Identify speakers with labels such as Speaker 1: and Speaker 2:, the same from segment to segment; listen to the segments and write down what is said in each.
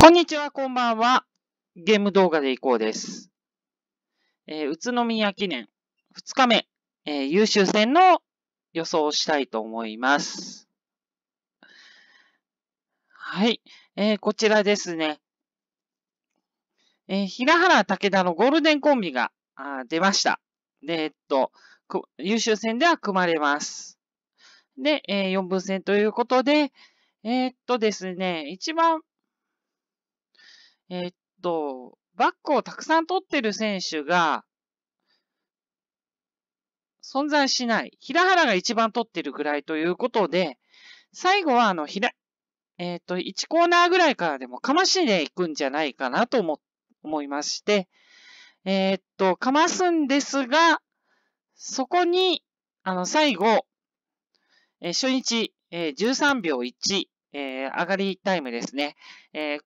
Speaker 1: こんにちは、こんばんは。ゲーム動画でいこうです。えー、宇都宮記念2日目、えー、優秀戦の予想をしたいと思います。はい、えー、こちらですね。え平原武田のゴールデンコンビがあ出ました。で、えっと、優秀戦では組まれます。で、え4分戦ということで、えっとですね、一番えー、っと、バックをたくさん取ってる選手が、存在しない。平原が一番取ってるぐらいということで、最後はあの、ひら、えっ、ー、と、1コーナーぐらいからでもかましでいくんじゃないかなと思、思いまして、えっ、ー、と、かますんですが、そこに、あの、最後、えー、初日、えー、13秒1、え上がりタイムですね。え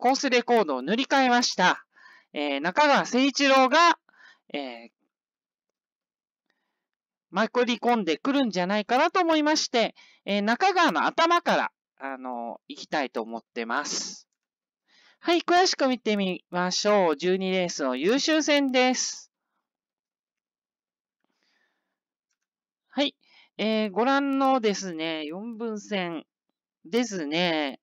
Speaker 1: コースレコードを塗り替えました。えー、中川誠一郎が、えー、まくり込んでくるんじゃないかなと思いまして、えー、中川の頭から、あのー、行きたいと思ってます。はい、詳しく見てみましょう。12レースの優秀戦です。はい、えー、ご覧のですね、4分戦ですね、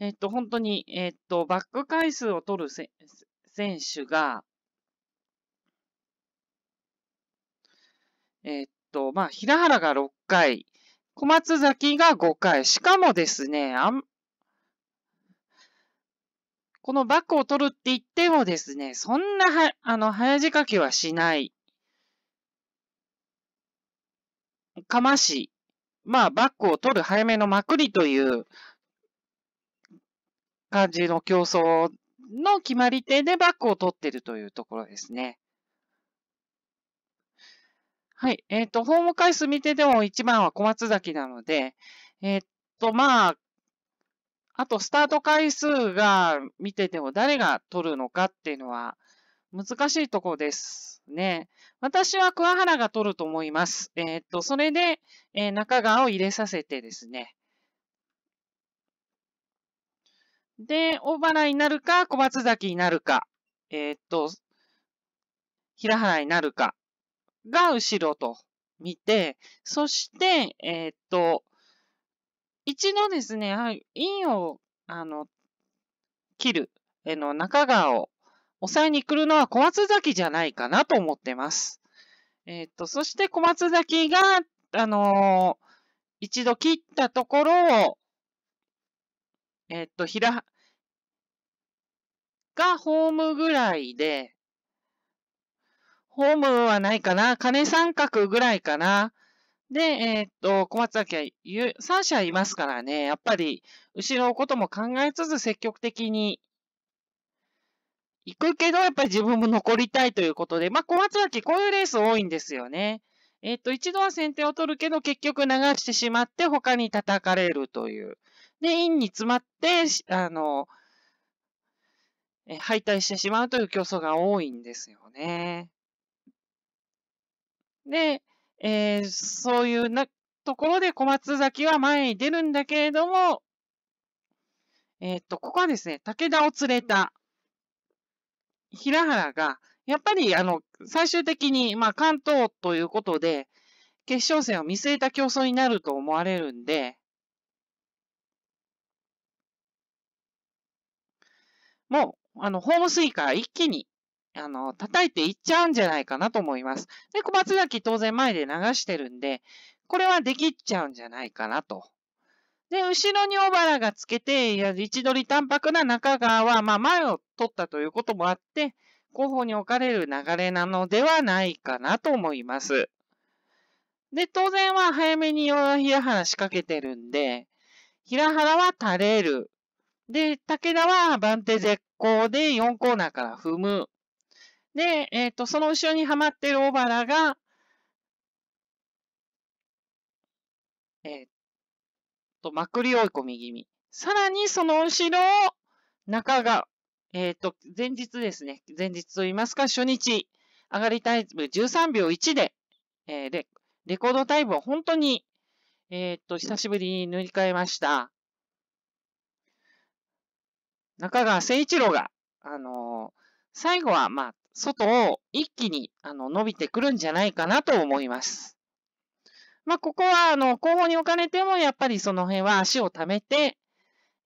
Speaker 1: えっと、本当に、えっと、バック回数を取る選手が、えっと、まあ、平原が6回、小松崎が5回、しかもですね、あんこのバックを取るって言ってもですね、そんなは、あの、早仕掛けはしない。かまし、まあ、バックを取る早めのまくりという、感じの競争の決まり手でバックを取っているというところですね。はい。えっ、ー、と、ホーム回数見てでも一番は小松崎なので、えっ、ー、と、まあ、あとスタート回数が見てても誰が取るのかっていうのは難しいところですね。私は桑原が取ると思います。えっ、ー、と、それで、え中川を入れさせてですね。で、大原になるか、小松崎になるか、えー、っと、平原になるかが後ろと見て、そして、えー、っと、一度ですね、はい、陰を、あの、切る、えの、中川を抑えに来るのは小松崎じゃないかなと思ってます。えー、っと、そして小松崎が、あのー、一度切ったところを、えっと、ひら、がホームぐらいで、ホームはないかな金三角ぐらいかなで、えっと、小松崎は三社いますからね、やっぱり、後ろのことも考えつつ積極的に行くけど、やっぱり自分も残りたいということで、まあ、小松崎、こういうレース多いんですよね。えっと、一度は先手を取るけど、結局流してしまって、他に叩かれるという。で、院に詰まって、あの、敗退してしまうという競争が多いんですよね。で、えー、そういうなところで小松崎は前に出るんだけれども、えー、っと、ここはですね、武田を連れた平原が、やっぱりあの、最終的に、まあ関東ということで、決勝戦を見据えた競争になると思われるんで、もう、あの、ホームスイカ一気に、あの、叩いていっちゃうんじゃないかなと思います。で、小松崎当然前で流してるんで、これはできちゃうんじゃないかなと。で、後ろに小原がつけて、いや、位置取り淡白な中川は、まあ前を取ったということもあって、後方に置かれる流れなのではないかなと思います。で、当然は早めに平原仕掛けてるんで、平原は垂れる。で、武田は番手絶好で4コーナーから踏む。で、えっ、ー、と、その後ろにはまってる小原が、えっ、ー、と、まくり追い込み気味。さらにその後ろを中が、えっ、ー、と、前日ですね。前日と言いますか、初日、上がりタイム13秒1で、えー、レレコードタイムを本当に、えっ、と、久しぶりに塗り替えました。中川誠一郎が、あのー、最後は、まあ、外を一気に、あの、伸びてくるんじゃないかなと思います。まあ、ここは、あの、後方に置かれても、やっぱりその辺は足を溜めて、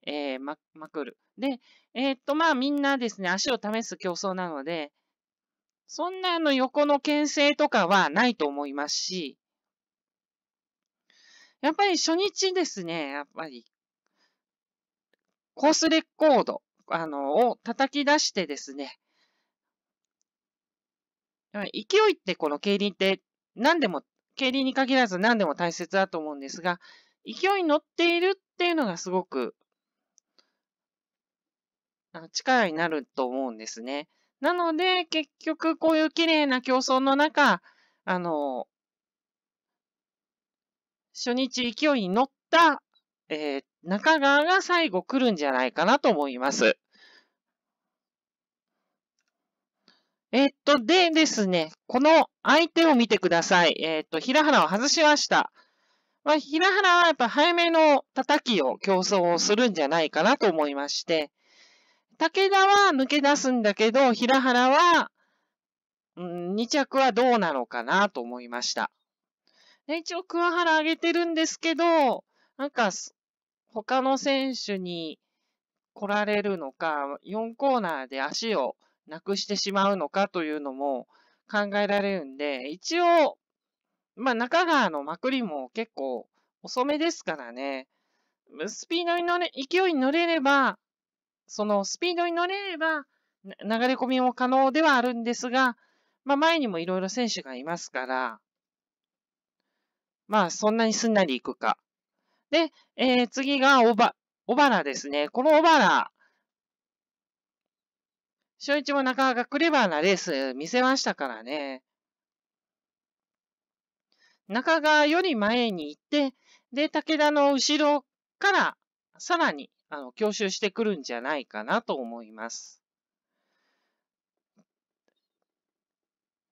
Speaker 1: えー、ま、まくる。で、えー、っと、まあ、みんなですね、足を試す競争なので、そんなあの横の牽制とかはないと思いますし、やっぱり初日ですね、やっぱりコースレコード、あの、を叩き出してですね、勢いってこの競輪って何でも、競輪に限らず何でも大切だと思うんですが、勢いに乗っているっていうのがすごく力になると思うんですね。なので、結局こういう綺麗な競争の中、あの、初日勢いに乗った、えー、中川が最後来るんじゃないかなと思います。えっと、でですね、この相手を見てください。えっと、平原を外しました。まあ、平原はやっぱ早めの叩きを競争をするんじゃないかなと思いまして、武田は抜け出すんだけど、平原は、うん、2着はどうなのかなと思いました。一応、桑原上げてるんですけど、なんか、他の選手に来られるのか、4コーナーで足をなくしてしまうのかというのも考えられるんで、一応、まあ中川のまくりも結構遅めですからね、スピードに乗れ、勢いに乗れれば、そのスピードに乗れれば、流れ込みも可能ではあるんですが、まあ前にもいろいろ選手がいますから、まあそんなにすんなりいくか。で、えー、次がおば、小原ですね。この小原。初日もなかなかクレバーなレース見せましたからね。中川より前に行って、で、武田の後ろからさらにあの強襲してくるんじゃないかなと思います。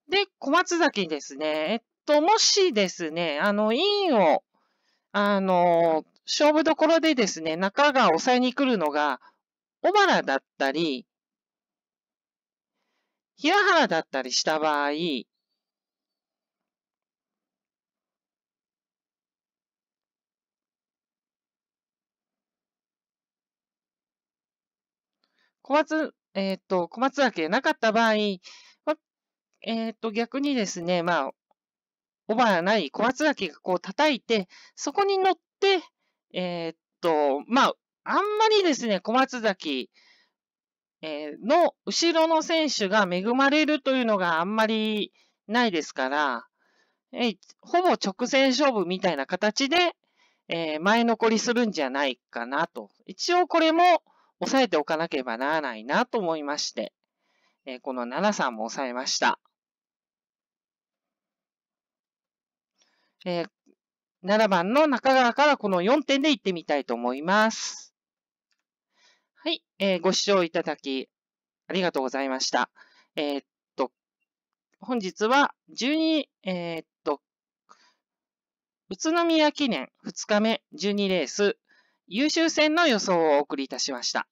Speaker 1: で、小松崎ですね。えっと、もしですね、あの、委員をあの、勝負どころでですね、中川抑えに来るのが、小原だったり、平原だったりした場合、小松、えっ、ー、と、小松明なかった場合、えっ、ー、と、逆にですね、まあ、尾花ない小松崎がこう叩いて、そこに乗って、えー、っと、まあ、あんまりですね、小松崎、えー、の後ろの選手が恵まれるというのがあんまりないですから、えー、ほぼ直線勝負みたいな形で、えー、前残りするんじゃないかなと。一応これも抑えておかなければならないなと思いまして、えこの7さんも抑えました。えー、7番の中川からこの4点で行ってみたいと思います。はい、えー、ご視聴いただきありがとうございました。えー、っと、本日は12、えー、っと、宇都宮記念2日目12レース優秀戦の予想をお送りいたしました。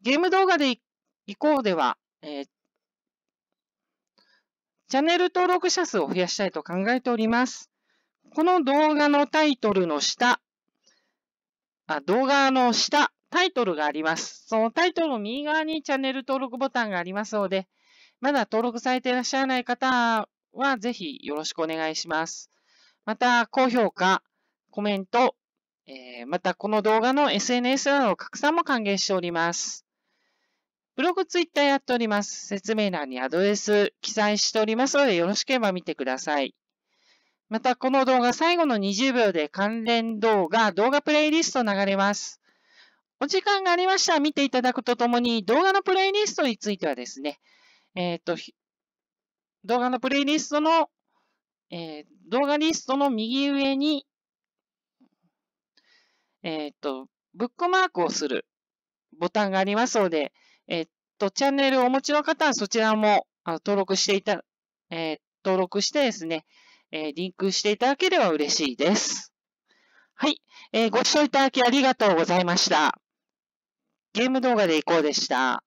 Speaker 1: ゲーム動画で以降では、えー、チャンネル登録者数を増やしたいと考えております。この動画のタイトルの下、あ動画の下、タイトルがあります。そのタイトルの右側にチャンネル登録ボタンがありますので、まだ登録されていらっしゃらない方は、ぜひよろしくお願いします。また、高評価、コメント、えー、またこの動画の SNS などの拡散も歓迎しております。ブログ、ツイッターやっております。説明欄にアドレス記載しておりますので、よろしければ見てください。また、この動画最後の20秒で関連動画、動画プレイリスト流れます。お時間がありましたら見ていただくとともに、動画のプレイリストについてはですね、えっ、ー、と、動画のプレイリストの、えー、動画リストの右上に、えっ、ー、と、ブックマークをするボタンがありますので、と、チャンネルをお持ちの方はそちらもあの登録していた、えー、登録してですね、えー、リンクしていただければ嬉しいです。はい、えー、ご視聴いただきありがとうございました。ゲーム動画でいこうでした。